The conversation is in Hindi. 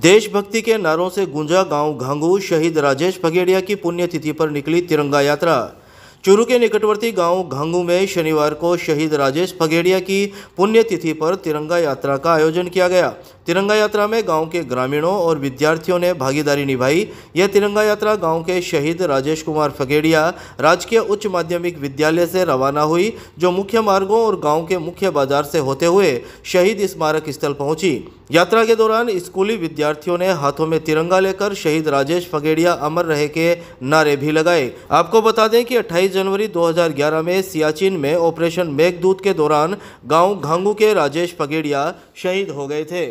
देशभक्ति के नारों से गुंजा गांव घांगू शहीद राजेश भगेड़िया की पुण्यतिथि पर निकली तिरंगा यात्रा चुरू के निकटवर्ती गांव घांगू में शनिवार को शहीद राजेश भगेड़िया की पुण्यतिथि पर तिरंगा यात्रा का आयोजन किया गया तिरंगा यात्रा में गांव के ग्रामीणों और विद्यार्थियों ने भागीदारी निभाई यह तिरंगा यात्रा गांव के शहीद राजेश कुमार फगेड़िया राजकीय उच्च माध्यमिक विद्यालय से रवाना हुई जो मुख्य मार्गों और गाँव के मुख्य बाजार से होते हुए शहीद स्मारक स्थल पहुँची यात्रा के दौरान स्कूली विद्यार्थियों ने हाथों में तिरंगा लेकर शहीद राजेश फगेड़िया अमर रहे के नारे भी लगाए आपको बता दें कि 28 जनवरी 2011 में सियाचिन में ऑपरेशन मेघदूत के दौरान गांव घांगू के राजेश फगेड़िया शहीद हो गए थे